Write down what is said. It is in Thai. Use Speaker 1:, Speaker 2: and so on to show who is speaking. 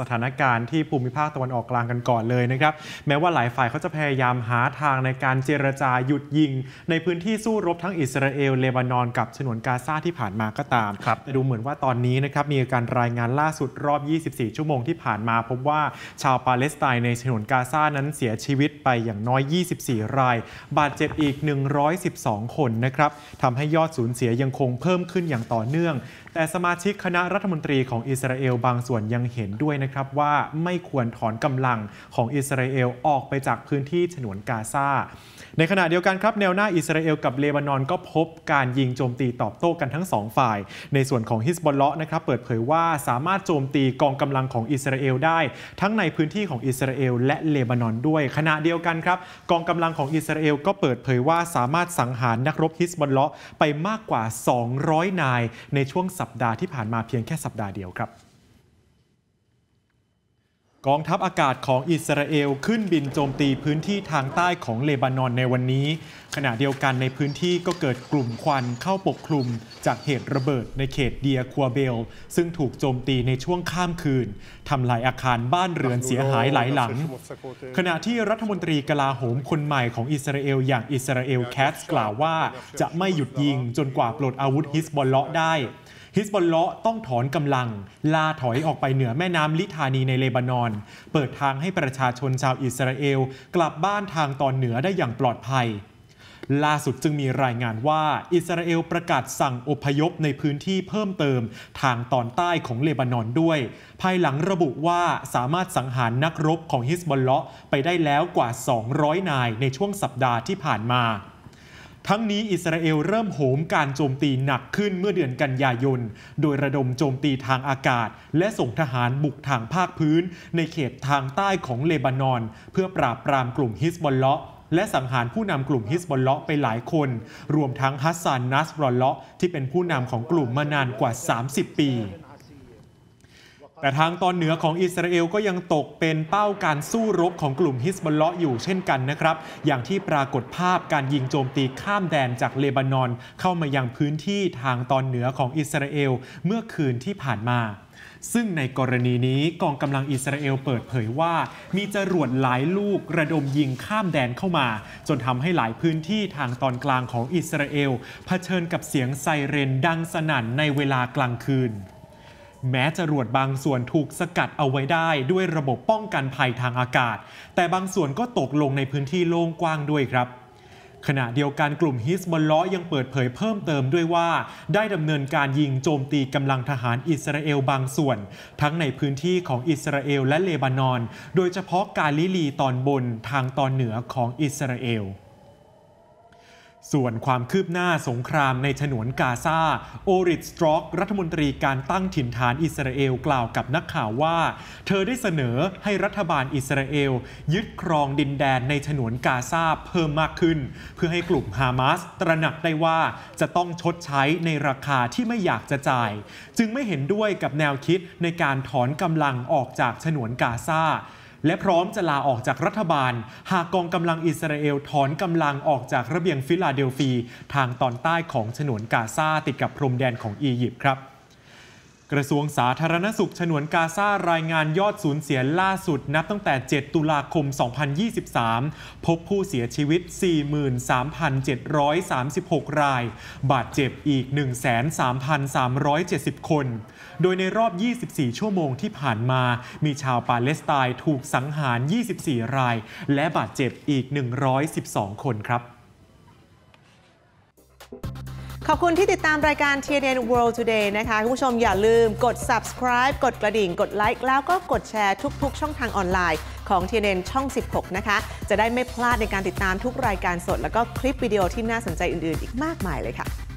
Speaker 1: สถานการณ์ที่ภูมิภาคตะวันออกกลางกันก่อนเลยนะครับแม้ว่าหลายฝ่ายเขาจะพยายามหาทางในการเจรจาหยุดยิง ในพื้นที่สู้รบทั้งอิสราเอลเลบานอนกับฉนวนกาซาที่ผ่านมาก็ตามแต่ดูเหมือนว่าตอนนี้นะครับมีการรายงานล่าสุดรอบ 24 ชั่วโมงที่ผ่านมา พบว่า ชาวปาเลสไตน์ในฉนวนกาซานั้นเสียชีวิตไปอย่างน้อย 24 ราย บาดเจ็บอีก 112 คนนะครับทำให้ยอดสูญเสียยังคงเพิ่มขึ้นอย่างต่อเนื่อง แต่สมาชิกคณะรัฐมนตรีของอิสราเอลบางส่วนยังเห็นด้วยนะครับว่าไม่ควรถอนกำลังของอิสราเอลออกไปจากพื้นที่ฉนวน กาซา ในขณะเดียวกันครับ แนวหน้าอิสราเอลกับเลบานอนก็พบการยิงโจมตีตอบโต้กันทั้งสองฝ่าย ในส่วนของฮิสบอลเลาะนะครับเปิดเผยว่าสามารถโจมตีกองกำลังของอิสราเอลได้ ทั้งในพื้นที่ของอิสราเอล และเลบานอนด้วย ขณะเดียวกันครับกองกำลังของอิสราเอลก็เปิดเผยว่าสามารถสังหารนักรบฮิสบอลเลาะไปมากกว่า 200 นาย ในช่วงสัปดาห์ที่ผ่านมาเพียงแค่สัปดาห์เดียวครับกองทัพอากาศของอิสราเอลขึ้นบินโจมตีพื้นที่ทางใต้ของเลบานอนในวันนี้ ขณะเดียวกันในพื้นที่ก็เกิดกลุ่มควันเข้าปกคลุมจากเหตุระเบิดในเขตเดียคววเบล ซึ่งถูกโจมตีในช่วงข้ามคืนทำลายอาคารบ้านเรือนเสียหายหลายหลัง ขณะที่รัฐมนตรีกลาโหมคนใหม่ของอิสราเอลอย่างอิสราเอลแคทกล่าวว่าจะไม่หยุดยิงจนกว่าปลดอาวุธฮิสบอลเลาะได้ฮิสบอลเลาะต้องถอนกำลัง ลาถอยออกไปเหนือแม่น้ำลิธานีในเลบานอน เปิดทางให้ประชาชนชาวอิสราเอลกลับบ้านทางตอนเหนือได้อย่างปลอดภัยล่าสุดจึงมีรายงานว่าอิสราเอลประกาศสั่งอพยพในพื้นที่เพิ่มเติมทางตอนใต้ของเลบานอนด้วย ภายหลังระบุว่าสามารถสังหารนักรบของฮิสบอลเลาะไปได้แล้วกว่า 200 นายในช่วงสัปดาห์ที่ผ่านมาทั้งนี้อิสราเอลเริ่มโหมการโจมตีหนักขึ้นเมื่อเดือนกันยายน โดยระดมโจมตีทางอากาศ และส่งทหารบุกทางภาคพื้น ในเขตทางใต้ของเลบานอน เพื่อปราบปรามกลุ่มฮิสบอลเลาะและสังหารผู้นำกลุ่มฮิสบอลเลาะไปหลายคนรวมทั้งฮัสซันนัสรอลเลาะที่เป็นผู้นำของกลุ่มมานานกว่า 30 ปีแต่ ทางตอนเหนือของอิสราเอลก็ยังตกเป็นเป้าการสู้รบของกลุ่มฮิสบอลเลาะอยู่เช่นกันนะครับ อย่างที่ปรากฏภาพการยิงโจมตีข้ามแดนจากเลบานอนเข้ามายังพื้นที่ทางตอนเหนือของอิสราเอลเมื่อคืนที่ผ่านมา ซึ่งในกรณีนี้กองกำลังอิสราเอลเปิดเผยว่า มีจรวดหลายลูกระดมยิงข้ามแดนเข้ามา จนทำให้หลายพื้นที่ทางตอนกลางของอิสราเอลเผชิญกับเสียงไซเรนดังสนั่นในเวลากลางคืนแม้จรวดบางส่วนถูกสกัดเอาไว้ได้ด้วยระบบป้องกันภัยทางอากาศ แต่บางส่วนก็ตกลงในพื้นที่โล่งกว้างด้วยครับ ขณะเดียวกันกลุ่มฮิสบอลล้อยังเปิดเผยเพิ่มเติมด้วยว่า ได้ดำเนินการยิงโจมตีกำลังทหารอิสราเอลบางส่วน ทั้งในพื้นที่ของอิสราเอลและเลบานอน โดยเฉพาะกาลิลีตอนบนทางตอนเหนือของอิสราเอลส่วนความคืบหน้าสงครามในฉนวนกาซาโอริสตรอกรัฐมนตรีการตั้งถิ่นฐานอิสราเอลกล่าวกับนักข่าวว่า เธอได้เสนอให้รัฐบาลอิสราเอลยึดครองดินแดนในฉนวนกาซาเพิ่มมากขึ้น เพื่อให้กลุ่มฮามาสตระหนักได้ว่าจะต้องชดใช้ในราคาที่ไม่อยากจะจ่าย จึงไม่เห็นด้วยกับแนวคิดในการถอนกำลังออกจากฉนวนกาซาและพร้อมจะลาออกจากรัฐบาล หากกองกำลังอิสราเอล ถอนกำลังออกจากระเบียงฟิลาเดลฟี ทางตอนใต้ของฉนวนกาซาติดกับพรมแดนของอียิปต์ครับกระทรวงสาธารณสุขฉนวนกาซารายงานยอดสูญเสียล่าสุดนับตั้งแต่ 7 ตุลาคม 2023 พบผู้เสียชีวิต 43,736 ราย บาดเจ็บอีก 13,370 คน โดยในรอบ 24 ชั่วโมงที่ผ่านมา มีชาวปาเลสไตน์ถูกสังหาร 24 ราย และบาดเจ็บอีก 112 คนครับ you ขอบคุณที่ติดตามรายการ TNN World Today นะคะ คุณผู้ชมอย่าลืมกด subscribe กดกระดิ่ง กดไลค์แล้วก็กดแชร์ทุกๆ ช่องทางออนไลน์ของ TNN ช่อง 16 นะคะ จะได้ไม่พลาดในการติดตามทุกรายการสด แล้วก็คลิปวิดีโอที่น่าสนใจอื่นๆ อีกมากมายเลยค่ะ